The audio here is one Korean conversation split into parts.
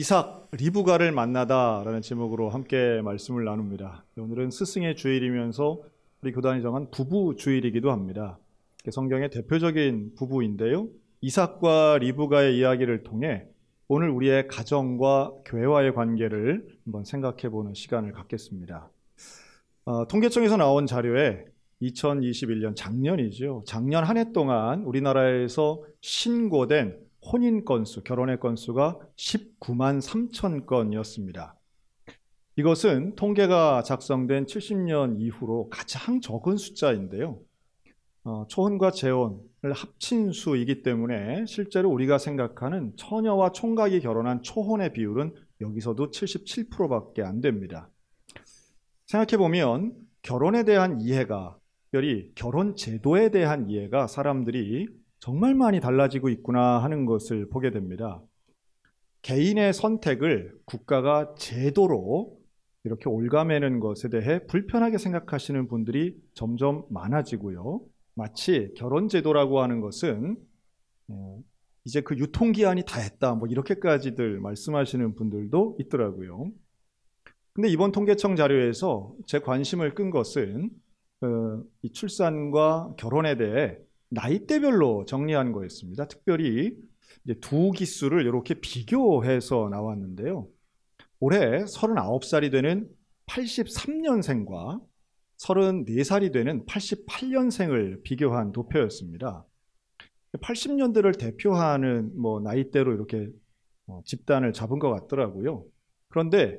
이삭 리브가를 만나다라는 제목으로 함께 말씀을 나눕니다. 네, 오늘은 스승의 주일이면서 우리 교단이 정한 부부 주일이기도 합니다. 성경의 대표적인 부부인데요. 이삭과 리브가의 이야기를 통해 오늘 우리의 가정과 교회와의 관계를 한번 생각해 보는 시간을 갖겠습니다. 어, 통계청에서 나온 자료에 2021년 작년이죠. 작년 한 해 동안 우리나라에서 신고된 혼인 건수, 결혼의 건수가 19만 3천 건이었습니다. 이것은 통계가 작성된 70년 이후로 가장 적은 숫자인데요. 어, 초혼과 재혼을 합친 수이기 때문에 실제로 우리가 생각하는 처녀와 총각이 결혼한 초혼의 비율은 여기서도 77%밖에 안 됩니다. 생각해보면 결혼에 대한 이해가, 특별히 결혼 제도에 대한 이해가 사람들이 정말 많이 달라지고 있구나 하는 것을 보게 됩니다. 개인의 선택을 국가가 제도로 이렇게 올가매는 것에 대해 불편하게 생각하시는 분들이 점점 많아지고요. 마치 결혼제도라고 하는 것은 어, 이제 그 유통기한이 다 했다. 뭐 이렇게까지들 말씀하시는 분들도 있더라고요. 근데 이번 통계청 자료에서 제 관심을 끈 것은 그 출산과 결혼에 대해 나이대별로 정리한 거였습니다. 특별히 두 기수를 이렇게 비교해서 나왔는데요. 올해 39살이 되는 83년생과 34살이 되는 88년생을 비교한 도표였습니다. 80년대를 대표하는 뭐 나이대로 이렇게 뭐 집단을 잡은 것 같더라고요. 그런데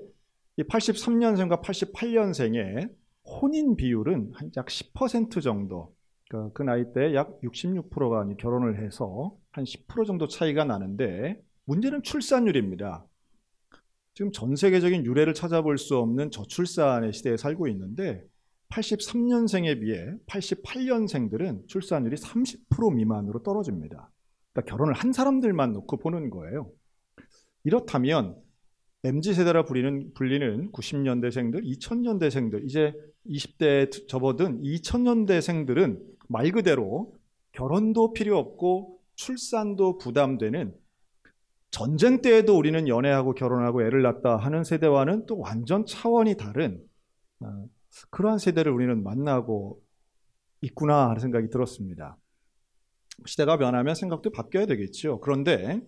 이 83년생과 88년생의 혼인 비율은 한약10% 정도 그, 그, 나이 때 약 66%가 결혼을 해서 한 10% 정도 차이가 나는데 문제는 출산율입니다. 지금 전 세계적인 유례를 찾아볼 수 없는 저출산의 시대에 살고 있는데 83년생에 비해 88년생들은 출산율이 30% 미만으로 떨어집니다. 그러니까 결혼을 한 사람들만 놓고 보는 거예요. 이렇다면 MZ 세대라 불리는 불리는 90년대생들, 2000년대생들 이제 20대에 접어든 2000년대생들은 말 그대로 결혼도 필요 없고 출산도 부담되는 전쟁 때에도 우리는 연애하고 결혼하고 애를 낳다 하는 세대와는 또 완전 차원이 다른 어, 그러한 세대를 우리는 만나고 있구나 하는 생각이 들었습니다. 시대가 변하면 생각도 바뀌어야 되겠죠. 그런데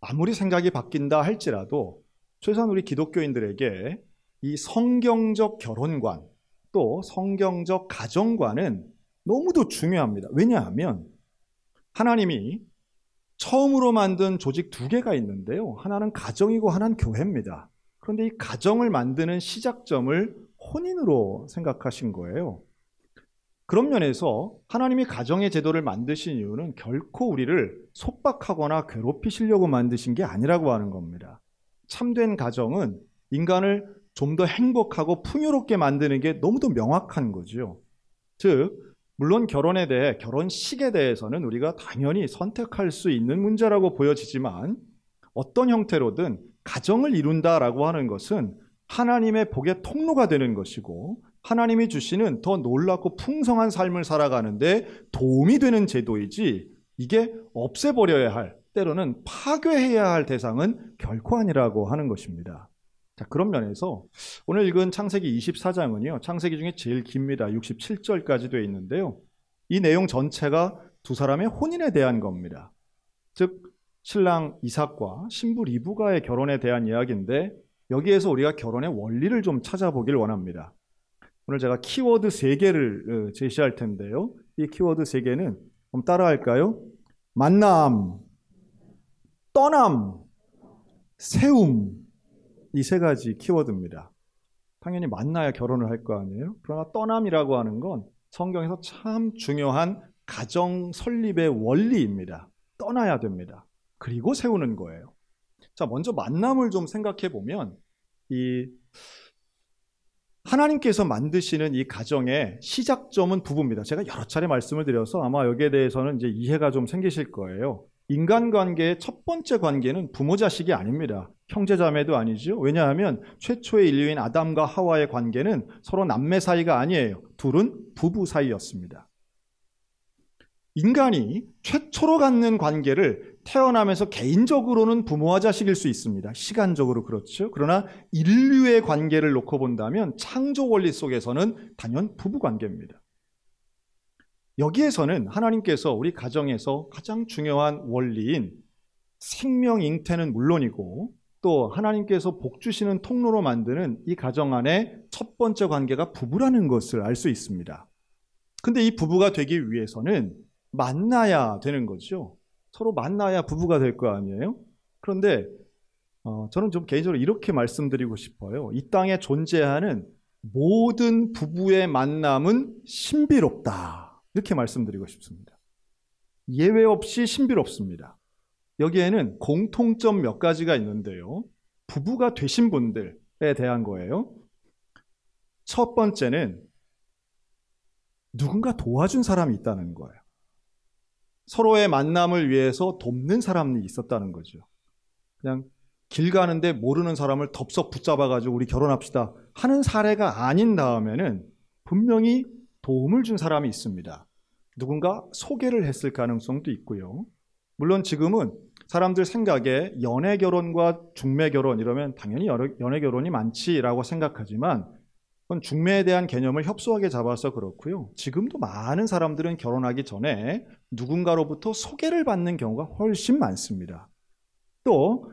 아무리 생각이 바뀐다 할지라도 최소한 우리 기독교인들에게 이 성경적 결혼관 또 성경적 가정관은 너무도 중요합니다. 왜냐하면 하나님이 처음으로 만든 조직 두 개가 있는데요. 하나는 가정이고 하나는 교회입니다. 그런데 이 가정을 만드는 시작점을 혼인으로 생각하신 거예요. 그런 면에서 하나님이 가정의 제도를 만드신 이유는 결코 우리를 속박하거나 괴롭히시려고 만드신 게 아니라고 하는 겁니다. 참된 가정은 인간을 좀 더 행복하고 풍요롭게 만드는 게 너무도 명확한 거지요. 즉, 물론 결혼에 대해 결혼식에 대해서는 우리가 당연히 선택할 수 있는 문제라고 보여지지만 어떤 형태로든 가정을 이룬다라고 하는 것은 하나님의 복의 통로가 되는 것이고 하나님이 주시는 더 놀랍고 풍성한 삶을 살아가는데 도움이 되는 제도이지 이게 없애버려야 할 때로는 파괴해야 할 대상은 결코 아니라고 하는 것입니다. 자, 그런 면에서 오늘 읽은 창세기 24장은요. 창세기 중에 제일 깁니다. 67절까지 되어 있는데요. 이 내용 전체가 두 사람의 혼인에 대한 겁니다. 즉 신랑 이삭과 신부 리브가의 결혼에 대한 이야기인데 여기에서 우리가 결혼의 원리를 좀 찾아보길 원합니다. 오늘 제가 키워드 3개를 어, 제시할 텐데요. 이 키워드 3개는 그럼 따라할까요? 만남, 떠남, 세움, 이세 가지 키워드입니다. 당연히 만나야 결혼을 할 거 아니에요? 그러나 떠남이라고 하는 건 성경에서 참 중요한 가정 설립의 원리입니다. 떠나야 됩니다. 그리고 세우는 거예요. 자, 먼저 만남을 좀 생각해 보면 이 하나님께서 만드시는 이 가정의 시작점은 부부입니다. 제가 여러 차례 말씀을 드려서 아마 여기에 대해서는 이제 이해가 좀 생기실 거예요. 인간관계의 첫 번째 관계는 부모 자식이 아닙니다. 형제자매도 아니죠. 왜냐하면 최초의 인류인 아담과 하와의 관계는 서로 남매 사이가 아니에요. 둘은 부부 사이였습니다. 인간이 최초로 갖는 관계를 태어나면서 개인적으로는 부모와 자식일 수 있습니다. 시간적으로 그렇죠. 그러나 인류의 관계를 놓고 본다면 창조 원리 속에서는 단연 부부 관계입니다. 여기에서는 하나님께서 우리 가정에서 가장 중요한 원리인 생명 잉태는 물론이고 또 하나님께서 복 주시는 통로로 만드는 이 가정 안에 첫 번째 관계가 부부라는 것을 알 수 있습니다. 근데 이 부부가 되기 위해서는 만나야 되는 거죠. 서로 만나야 부부가 될 거 아니에요? 그런데 어, 저는 좀 개인적으로 이렇게 말씀드리고 싶어요. 이 땅에 존재하는 모든 부부의 만남은 신비롭다. 이렇게 말씀드리고 싶습니다. 예외 없이 신비롭습니다. 여기에는 공통점 몇 가지가 있는데요. 부부가 되신 분들에 대한 거예요. 첫 번째는 누군가 도와준 사람이 있다는 거예요. 서로의 만남을 위해서 돕는 사람이 있었다는 거죠. 그냥 길 가는데 모르는 사람을 덥석 붙잡아가지고 우리 결혼합시다 하는 사례가 아닌 다음에는 분명히 도움을 준 사람이 있습니다. 누군가 소개를 했을 가능성도 있고요. 물론 지금은 사람들 생각에 연애 결혼과 중매 결혼 이러면 당연히 연애 결혼이 많지라고 생각하지만 그건 중매에 대한 개념을 협소하게 잡아서 그렇고요. 지금도 많은 사람들은 결혼하기 전에 누군가로부터 소개를 받는 경우가 훨씬 많습니다. 또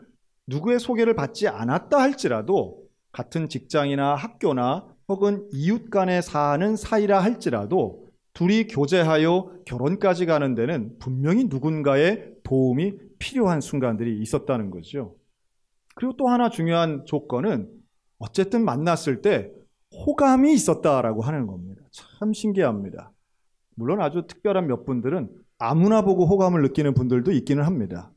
누구의 소개를 받지 않았다 할지라도 같은 직장이나 학교나 혹은 이웃 간에 사는 사이라 할지라도 둘이 교제하여 결혼까지 가는 데는 분명히 누군가의 도움이 필요한 순간들이 있었다는 거죠. 그리고 또 하나 중요한 조건은 어쨌든 만났을 때 호감이 있었다라고 하는 겁니다. 참 신기합니다. 물론 아주 특별한 몇 분들은 아무나 보고 호감을 느끼는 분들도 있기는 합니다.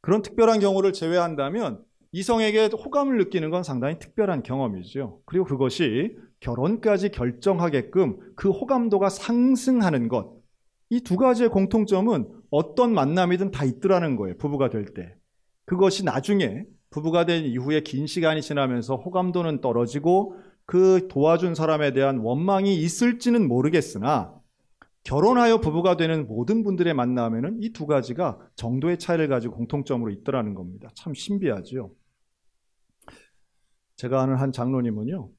그런 특별한 경우를 제외한다면 이성에게 호감을 느끼는 건 상당히 특별한 경험이죠. 그리고 그것이 결혼까지 결정하게끔 그 호감도가 상승하는 것. 이 두 가지의 공통점은 어떤 만남이든 다 있더라는 거예요. 부부가 될 때. 그것이 나중에 부부가 된 이후에 긴 시간이 지나면서 호감도는 떨어지고 그 도와준 사람에 대한 원망이 있을지는 모르겠으나 결혼하여 부부가 되는 모든 분들의 만남에는 이 두 가지가 정도의 차이를 가지고 공통점으로 있더라는 겁니다. 참신비하죠 제가 아는 한 장로님은요.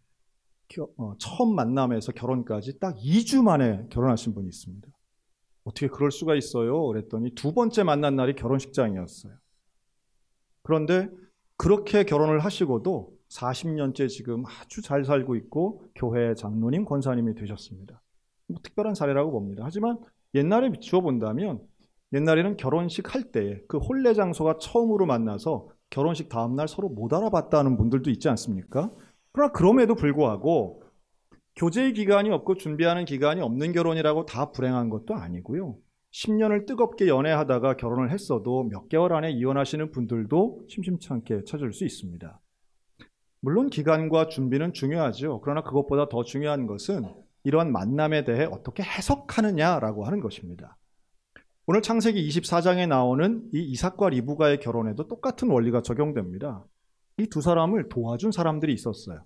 어, 처음 만남에서 결혼까지 딱 2주 만에 결혼하신 분이 있습니다. 어떻게 그럴 수가 있어요? 그랬더니 두 번째 만난 날이 결혼식장이었어요. 그런데 그렇게 결혼을 하시고도 40년째 지금 아주 잘 살고 있고 교회 장로님 권사님이 되셨습니다. 뭐 특별한 사례라고 봅니다. 하지만 옛날에 비추어 본다면 옛날에는 결혼식 할 때에 그 혼례 장소가 처음으로 만나서 결혼식 다음날 서로 못 알아봤다는 분들도 있지 않습니까? 그러나 그럼에도 불구하고 교제의 기간이 없고 준비하는 기간이 없는 결혼이라고 다 불행한 것도 아니고요. 10년을 뜨겁게 연애하다가 결혼을 했어도 몇 개월 안에 이혼하시는 분들도 심심찮게 찾을 수 있습니다. 물론 기간과 준비는 중요하죠. 그러나 그것보다 더 중요한 것은 이러한 만남에 대해 어떻게 해석하느냐라고 하는 것입니다. 오늘 창세기 24장에 나오는 이 이삭과 리부가의 결혼에도 똑같은 원리가 적용됩니다. 이두 사람을 도와준 사람들이 있었어요.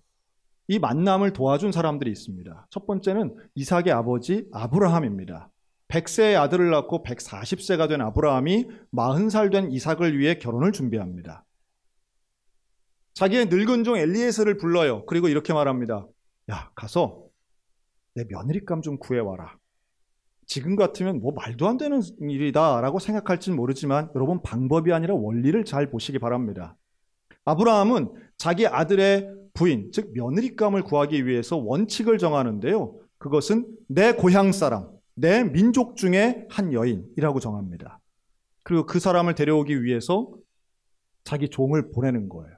이 만남을 도와준 사람들이 있습니다. 첫 번째는 이삭의 아버지 아브라함입니다. 100세의 아들을 낳고 140세가 된 아브라함이 40살 된 이삭을 위해 결혼을 준비합니다. 자기의 늙은 종 엘리에스를 불러요. 그리고 이렇게 말합니다. 야, 가서 내 며느리감 좀 구해와라. 지금 같으면 뭐 말도 안 되는 일이다라고 생각할진 모르지만 여러분 방법이 아니라 원리를 잘 보시기 바랍니다. 아브라함은 자기 아들의 부인, 즉 며느리감을 구하기 위해서 원칙을 정하는데요. 그것은 내 고향 사람, 내 민족 중에 한 여인이라고 정합니다. 그리고 그 사람을 데려오기 위해서 자기 종을 보내는 거예요.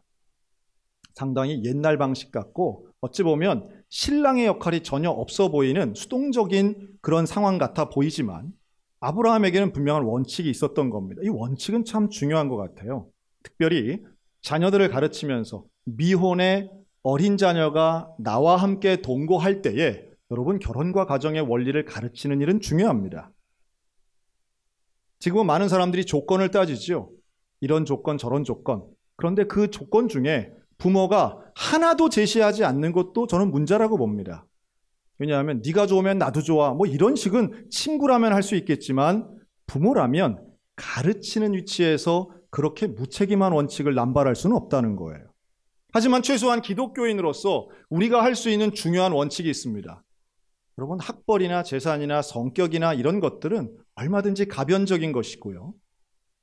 상당히 옛날 방식 같고 어찌 보면 신랑의 역할이 전혀 없어 보이는 수동적인 그런 상황 같아 보이지만 아브라함에게는 분명한 원칙이 있었던 겁니다. 이 원칙은 참 중요한 것 같아요. 특별히 자녀들을 가르치면서 미혼의 어린 자녀가 나와 함께 동거할 때에 여러분 결혼과 가정의 원리를 가르치는 일은 중요합니다. 지금은 많은 사람들이 조건을 따지죠 이런 조건 저런 조건. 그런데 그 조건 중에 부모가 하나도 제시하지 않는 것도 저는 문제라고 봅니다. 왜냐하면 네가 좋으면 나도 좋아. 뭐 이런 식은 친구라면 할 수 있겠지만 부모라면 가르치는 위치에서 그렇게 무책임한 원칙을 남발할 수는 없다는 거예요. 하지만 최소한 기독교인으로서 우리가 할 수 있는 중요한 원칙이 있습니다. 여러분, 학벌이나 재산이나 성격이나 이런 것들은 얼마든지 가변적인 것이고요.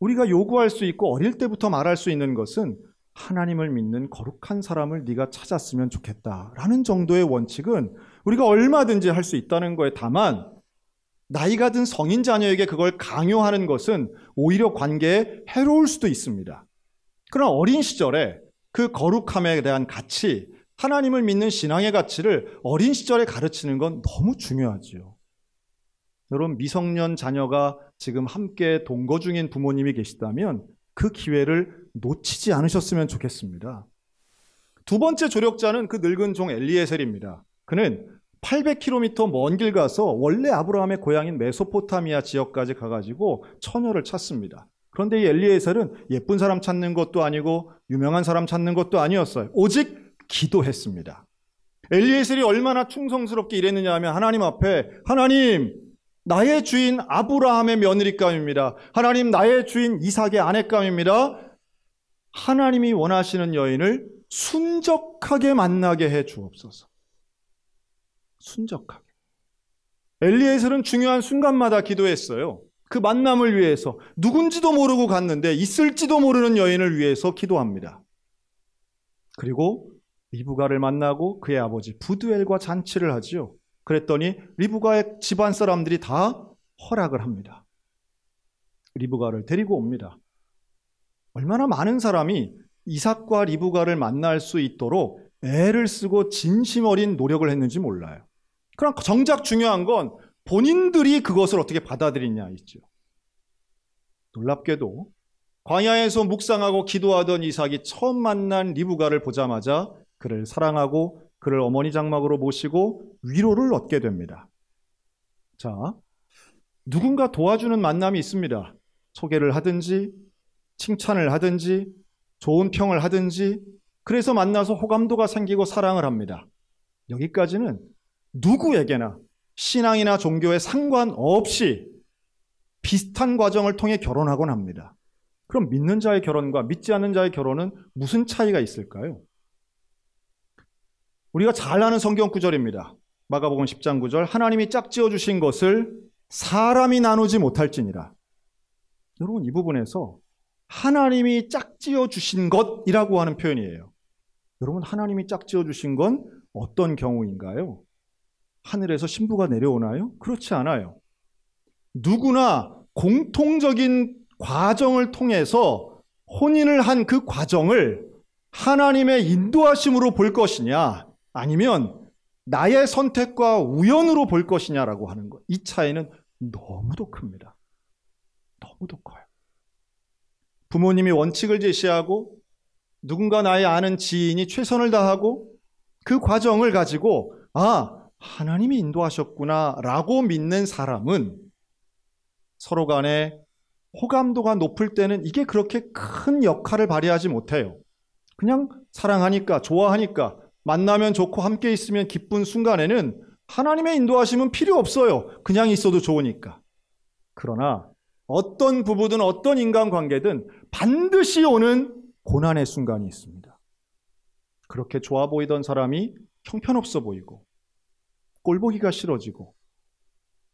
우리가 요구할 수 있고 어릴 때부터 말할 수 있는 것은 하나님을 믿는 거룩한 사람을 네가 찾았으면 좋겠다라는 정도의 원칙은 우리가 얼마든지 할 수 있다는 거에 다만 나이가 든 성인 자녀에게 그걸 강요하는 것은 오히려 관계에 해로울 수도 있습니다. 그러나 어린 시절에 그 거룩함에 대한 가치, 하나님을 믿는 신앙의 가치를 어린 시절에 가르치는 건 너무 중요하지요. 여러분, 미성년 자녀가 지금 함께 동거 중인 부모님이 계시다면 그 기회를 놓치지 않으셨으면 좋겠습니다. 두 번째 조력자는 그 늙은 종 엘리에셀입니다. 그는 800km 먼 길 가서 원래 아브라함의 고향인 메소포타미아 지역까지 가가지고 처녀를 찾습니다. 그런데 이 엘리에셀은 예쁜 사람 찾는 것도 아니고 유명한 사람 찾는 것도 아니었어요. 오직 기도했습니다. 엘리에셀이 얼마나 충성스럽게 일했느냐 하면 하나님 앞에 하나님 나의 주인 아브라함의 며느리감입니다. 하나님 나의 주인 이삭의 아내감입니다. 하나님이 원하시는 여인을 순적하게 만나게 해 주옵소서. 순적하게. 엘리에셀은 중요한 순간마다 기도했어요. 그 만남을 위해서 누군지도 모르고 갔는데 있을지도 모르는 여인을 위해서 기도합니다. 그리고 리브가를 만나고 그의 아버지 부두엘과 잔치를 하지요. 그랬더니 리브가의 집안 사람들이 다 허락을 합니다. 리브가를 데리고 옵니다. 얼마나 많은 사람이 이삭과 리브가를 만날 수 있도록 애를 쓰고 진심 어린 노력을 했는지 몰라요. 그럼 정작 중요한 건 본인들이 그것을 어떻게 받아들이냐 있죠. 놀랍게도 광야에서 묵상하고 기도하던 이삭이 처음 만난 리브가를 보자마자 그를 사랑하고 그를 어머니 장막으로 모시고 위로를 얻게 됩니다. 자, 누군가 도와주는 만남이 있습니다. 소개를 하든지 칭찬을 하든지 좋은 평을 하든지 그래서 만나서 호감도가 생기고 사랑을 합니다. 여기까지는 누구에게나 신앙이나 종교에 상관없이 비슷한 과정을 통해 결혼하곤 합니다. 그럼 믿는 자의 결혼과 믿지 않는 자의 결혼은 무슨 차이가 있을까요? 우리가 잘 아는 성경 구절입니다. 마가복음 10장 9절 하나님이 짝지어 주신 것을 사람이 나누지 못할지니라. 여러분 이 부분에서 하나님이 짝지어 주신 것이라고 하는 표현이에요. 여러분 하나님이 짝지어 주신 건 어떤 경우인가요? 하늘에서 신부가 내려오나요? 그렇지 않아요. 누구나 공통적인 과정을 통해서 혼인을 한 그 과정을 하나님의 인도하심으로 볼 것이냐 아니면 나의 선택과 우연으로 볼 것이냐라고 하는 것. 이 차이는 너무도 큽니다. 너무도 커요. 부모님이 원칙을 제시하고 누군가 나의 아는 지인이 최선을 다하고 그 과정을 가지고 아, 하나님이 인도하셨구나 라고 믿는 사람은 서로 간에 호감도가 높을 때는 이게 그렇게 큰 역할을 발휘하지 못해요. 그냥 사랑하니까, 좋아하니까, 만나면 좋고 함께 있으면 기쁜 순간에는 하나님의 인도하심은 필요 없어요. 그냥 있어도 좋으니까. 그러나 어떤 부부든 어떤 인간관계든 반드시 오는 고난의 순간이 있습니다. 그렇게 좋아 보이던 사람이 형편없어 보이고 꼴보기가 싫어지고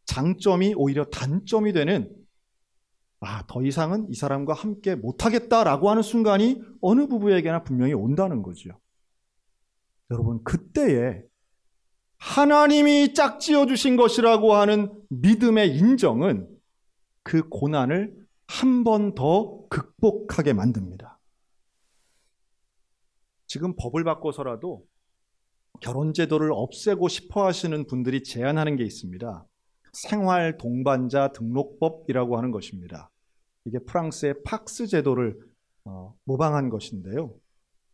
장점이 오히려 단점이 되는 아, 더 이상은 이 사람과 함께 못하겠다라고 하는 순간이 어느 부부에게나 분명히 온다는 거죠. 여러분, 그때에 하나님이 짝지어 주신 것이라고 하는 믿음의 인정은 그 고난을 한 번 더 극복하게 만듭니다. 지금 법을 바꿔서라도 결혼제도를 없애고 싶어 하시는 분들이 제안하는 게 있습니다. 생활 동반자 등록법이라고 하는 것입니다. 이게 프랑스의 팍스 제도를 어, 모방한 것인데요.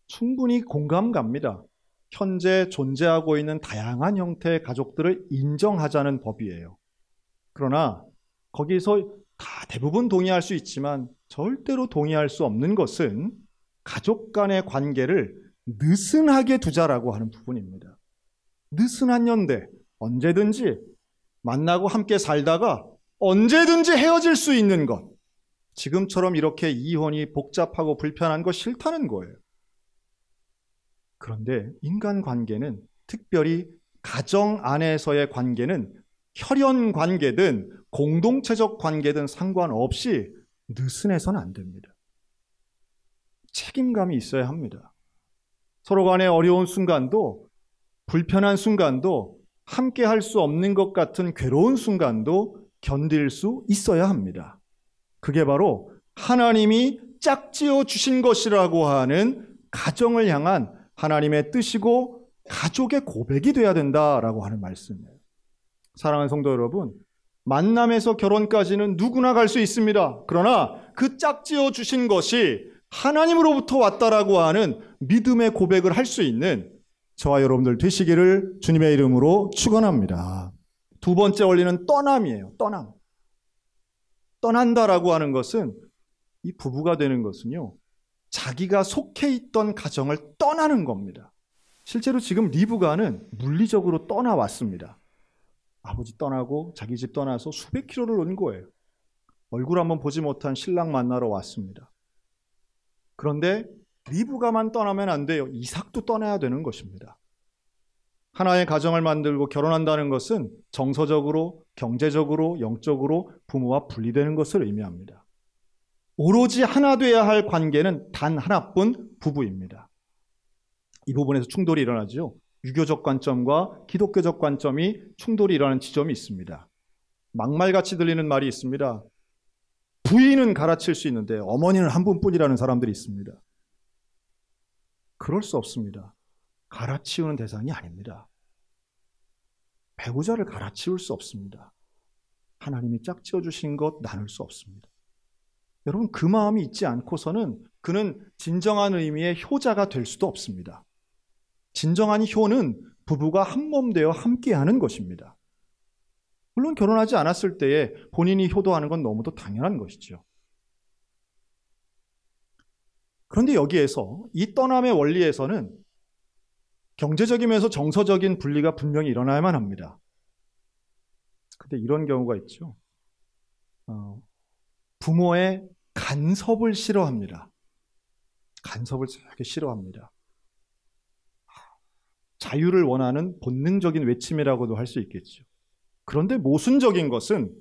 충분히 공감 갑니다. 현재 존재하고 있는 다양한 형태의 가족들을 인정하자는 법이에요. 그러나 거기서 다 대부분 동의할 수 있지만 절대로 동의할 수 없는 것은 가족 간의 관계를 느슨하게 두자라고 하는 부분입니다. 느슨한 연대, 언제든지 만나고 함께 살다가 언제든지 헤어질 수 있는 것. 지금처럼 이렇게 이혼이 복잡하고 불편한 거 싫다는 거예요. 그런데 인간 관계는 특별히 가정 안에서의 관계는 혈연 관계든 공동체적 관계든 상관없이 느슨해서는 안 됩니다. 책임감이 있어야 합니다. 서로 간의 어려운 순간도 불편한 순간도 함께 할 수 없는 것 같은 괴로운 순간도 견딜 수 있어야 합니다. 그게 바로 하나님이 짝지어 주신 것이라고 하는 가정을 향한 하나님의 뜻이고 가족의 고백이 돼야 된다라고 하는 말씀이에요. 사랑하는 성도 여러분, 만남에서 결혼까지는 누구나 갈 수 있습니다. 그러나 그 짝지어 주신 것이 하나님으로부터 왔다라고 하는 믿음의 고백을 할 수 있는 저와 여러분들 되시기를 주님의 이름으로 축원합니다. 두 번째 원리는 떠남이에요. 떠남. 떠난다라고 하는 것은 이 부부가 되는 것은요. 자기가 속해 있던 가정을 떠나는 겁니다. 실제로 지금 리브가는 물리적으로 떠나왔습니다. 아버지 떠나고 자기 집 떠나서 수백 킬로를 온 거예요. 얼굴 한번 보지 못한 신랑 만나러 왔습니다. 그런데 리브가만 떠나면 안 돼요. 이삭도 떠나야 되는 것입니다. 하나의 가정을 만들고 결혼한다는 것은 정서적으로, 경제적으로, 영적으로 부모와 분리되는 것을 의미합니다. 오로지 하나 되어야 할 관계는 단 하나뿐 부부입니다. 이 부분에서 충돌이 일어나죠. 유교적 관점과 기독교적 관점이 충돌이 일어나는 지점이 있습니다. 막말같이 들리는 말이 있습니다. 부인은 갈아칠 수 있는데 어머니는 한 분뿐이라는 사람들이 있습니다. 그럴 수 없습니다. 갈아치우는 대상이 아닙니다. 배우자를 갈아치울 수 없습니다. 하나님이 짝지어 주신 것 나눌 수 없습니다. 여러분 그 마음이 있지 않고서는 그는 진정한 의미의 효자가 될 수도 없습니다. 진정한 효는 부부가 한 몸 되어 함께하는 것입니다. 물론 결혼하지 않았을 때에 본인이 효도하는 건 너무도 당연한 것이죠. 그런데 여기에서 이 떠남의 원리에서는 경제적이면서 정서적인 분리가 분명히 일어나야만 합니다. 근데 이런 경우가 있죠. 어, 부모의 간섭을 싫어합니다. 간섭을 되게 싫어합니다. 자유를 원하는 본능적인 외침이라고도 할 수 있겠죠. 그런데 모순적인 것은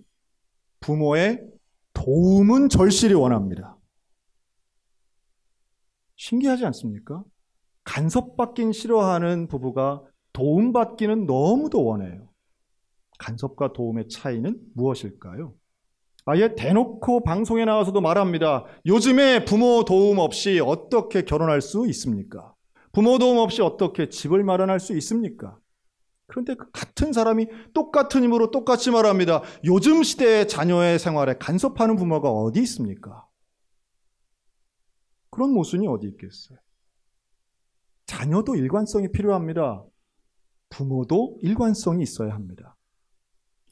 부모의 도움은 절실히 원합니다. 신기하지 않습니까? 간섭받긴 싫어하는 부부가 도움받기는 너무도 원해요. 간섭과 도움의 차이는 무엇일까요? 아예 대놓고 방송에 나와서도 말합니다. 요즘에 부모 도움 없이 어떻게 결혼할 수 있습니까? 부모 도움 없이 어떻게 집을 마련할 수 있습니까? 그런데 그 같은 사람이 똑같은 힘으로 똑같이 말합니다. 요즘 시대의 자녀의 생활에 간섭하는 부모가 어디 있습니까? 그런 모순이 어디 있겠어요? 자녀도 일관성이 필요합니다. 부모도 일관성이 있어야 합니다.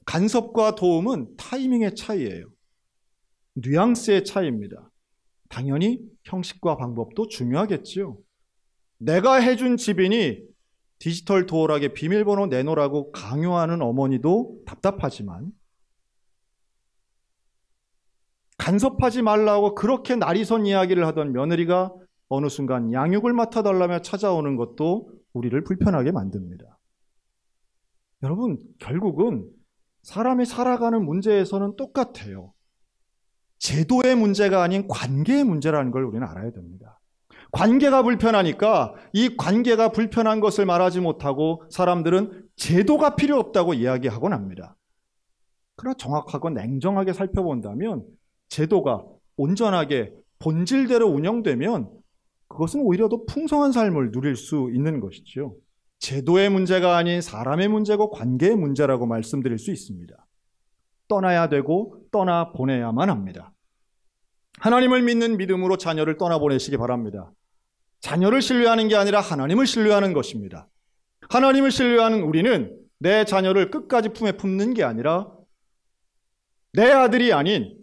간섭과 도움은 타이밍의 차이예요. 뉘앙스의 차이입니다. 당연히 형식과 방법도 중요하겠지요. 내가 해준 집인이 디지털 도어락에 비밀번호 내놓으라고 강요하는 어머니도 답답하지만 간섭하지 말라고 그렇게 날이선 이야기를 하던 며느리가 어느 순간 양육을 맡아달라며 찾아오는 것도 우리를 불편하게 만듭니다. 여러분, 결국은 사람이 살아가는 문제에서는 똑같아요. 제도의 문제가 아닌 관계의 문제라는 걸 우리는 알아야 됩니다. 관계가 불편하니까 이 관계가 불편한 것을 말하지 못하고 사람들은 제도가 필요 없다고 이야기하곤 합니다. 그러나 정확하고 냉정하게 살펴본다면 제도가 온전하게 본질대로 운영되면 그것은 오히려 더 풍성한 삶을 누릴 수 있는 것이지요. 제도의 문제가 아닌 사람의 문제고 관계의 문제라고 말씀드릴 수 있습니다. 떠나야 되고 떠나 보내야만 합니다. 하나님을 믿는 믿음으로 자녀를 떠나 보내시기 바랍니다. 자녀를 신뢰하는 게 아니라 하나님을 신뢰하는 것입니다. 하나님을 신뢰하는 우리는 내 자녀를 끝까지 품에 품는 게 아니라 내 아들이 아닌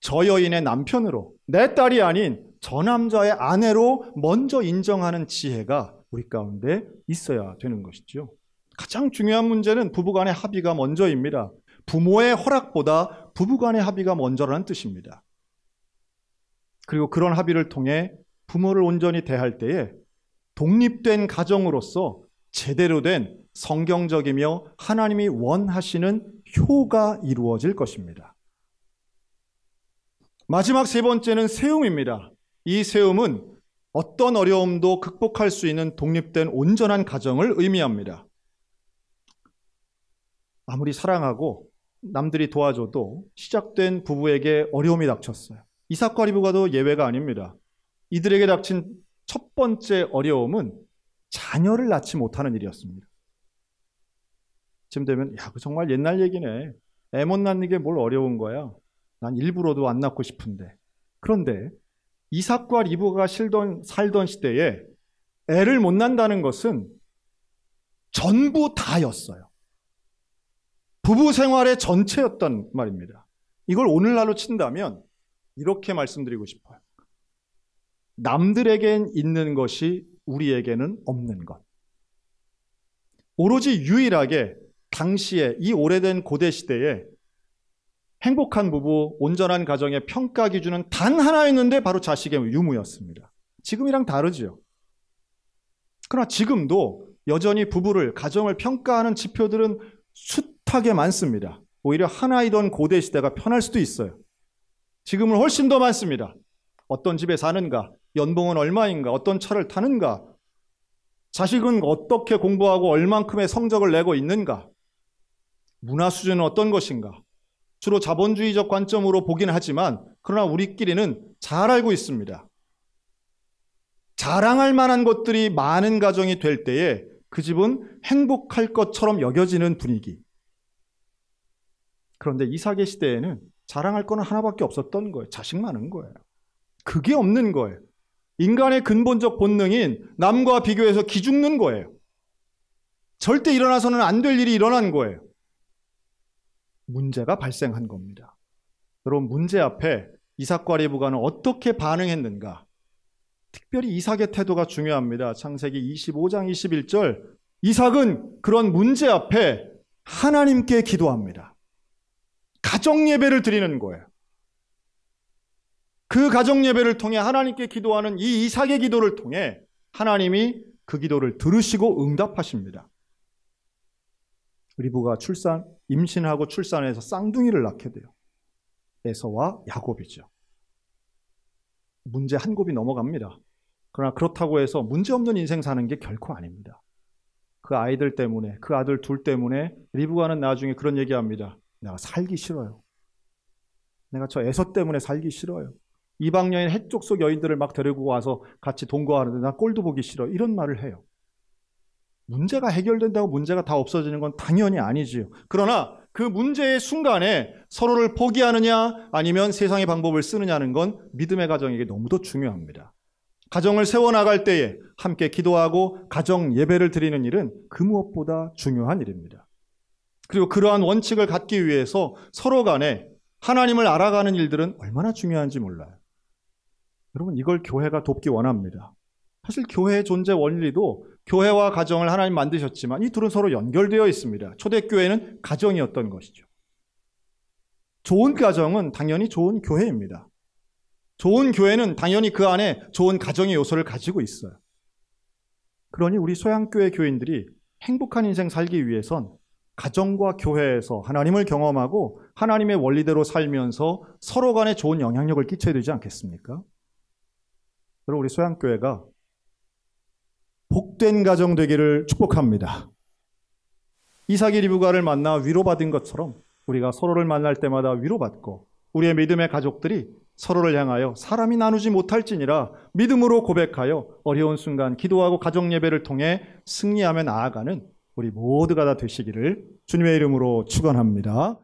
저 여인의 남편으로 내 딸이 아닌 저 남자의 아내로 먼저 인정하는 지혜가 우리 가운데 있어야 되는 것이죠. 가장 중요한 문제는 부부 간의 합의가 먼저입니다. 부모의 허락보다 부부 간의 합의가 먼저라는 뜻입니다. 그리고 그런 합의를 통해 부모를 온전히 대할 때에 독립된 가정으로서 제대로 된 성경적이며 하나님이 원하시는 효가 이루어질 것입니다. 마지막 세 번째는 세움입니다. 이 세움은 어떤 어려움도 극복할 수 있는 독립된 온전한 가정을 의미합니다. 아무리 사랑하고 남들이 도와줘도 시작된 부부에게 어려움이 닥쳤어요. 이삭과 리브가도 예외가 아닙니다. 이들에게 닥친 첫 번째 어려움은 자녀를 낳지 못하는 일이었습니다. 지금 되면 야, 그 정말 옛날 얘기네. 애 못 낳는 게 뭘 어려운 거야. 난 일부러도 안 낳고 싶은데. 그런데 이삭과 리브가 실던, 살던 시대에 애를 못낳는다는 것은 전부 다였어요. 부부 생활의 전체였던 말입니다. 이걸 오늘날로 친다면 이렇게 말씀드리고 싶어요. 남들에겐 있는 것이 우리에게는 없는 것. 오로지 유일하게 당시에 이 오래된 고대 시대에 행복한 부부, 온전한 가정의 평가 기준은 단 하나였는데 바로 자식의 유무였습니다. 지금이랑 다르지요. 그러나 지금도 여전히 부부를, 가정을 평가하는 지표들은 숱하게 많습니다. 오히려 하나이던 고대 시대가 편할 수도 있어요. 지금은 훨씬 더 많습니다. 어떤 집에 사는가, 연봉은 얼마인가, 어떤 차를 타는가, 자식은 어떻게 공부하고 얼만큼의 성적을 내고 있는가, 문화 수준은 어떤 것인가. 주로 자본주의적 관점으로 보긴 하지만, 그러나 우리끼리는 잘 알고 있습니다. 자랑할 만한 것들이 많은 가정이 될 때에 그 집은 행복할 것처럼 여겨지는 분위기. 그런데 이삭의 시대에는 자랑할 거는 하나밖에 없었던 거예요. 자식 많은 거예요. 그게 없는 거예요. 인간의 근본적 본능인 남과 비교해서 기죽는 거예요. 절대 일어나서는 안 될 일이 일어난 거예요. 문제가 발생한 겁니다. 여러분 문제 앞에 이삭과 리브가는 어떻게 반응했는가? 특별히 이삭의 태도가 중요합니다. 창세기 25장 21절 이삭은 그런 문제 앞에 하나님께 기도합니다. 가정 예배를 드리는 거예요. 그 가정 예배를 통해 하나님께 기도하는 이 이삭의 기도를 통해 하나님이 그 기도를 들으시고 응답하십니다. 리브가 출산 임신하고 출산해서 쌍둥이를 낳게 돼요. 에서와 야곱이죠. 문제 한 곱이 넘어갑니다. 그러나 그렇다고 해서 문제 없는 인생 사는 게 결코 아닙니다. 그 아이들 때문에 그 아들 둘 때문에 리브가는 나중에 그런 얘기합니다. 내가 살기 싫어요. 내가 저 에서 때문에 살기 싫어요. 이방 여인 해쪽 속 여인들을 막 데리고 와서 같이 동거하는데 나 꼴도 보기 싫어 이런 말을 해요. 문제가 해결된다고 문제가 다 없어지는 건 당연히 아니지요. 그러나 그 문제의 순간에 서로를 포기하느냐 아니면 세상의 방법을 쓰느냐는 건 믿음의 가정에게 너무도 중요합니다. 가정을 세워나갈 때에 함께 기도하고 가정 예배를 드리는 일은 그 무엇보다 중요한 일입니다. 그리고 그러한 원칙을 갖기 위해서 서로 간에 하나님을 알아가는 일들은 얼마나 중요한지 몰라요. 여러분 이걸 교회가 돕기 원합니다. 사실 교회의 존재 원리도 교회와 가정을 하나님 만드셨지만 이 둘은 서로 연결되어 있습니다. 초대교회는 가정이었던 것이죠. 좋은 가정은 당연히 좋은 교회입니다. 좋은 교회는 당연히 그 안에 좋은 가정의 요소를 가지고 있어요. 그러니 우리 소양교회 교인들이 행복한 인생 살기 위해선 가정과 교회에서 하나님을 경험하고 하나님의 원리대로 살면서 서로 간에 좋은 영향력을 끼쳐야 되지 않겠습니까? 그리고 우리 소양교회가 복된 가정 되기를 축복합니다. 이삭이 리브가를 만나 위로받은 것처럼 우리가 서로를 만날 때마다 위로받고 우리의 믿음의 가족들이 서로를 향하여 사람이 나누지 못할지니라 믿음으로 고백하여 어려운 순간 기도하고 가정 예배를 통해 승리하며 나아가는 우리 모두가 다 되시기를 주님의 이름으로 축원합니다.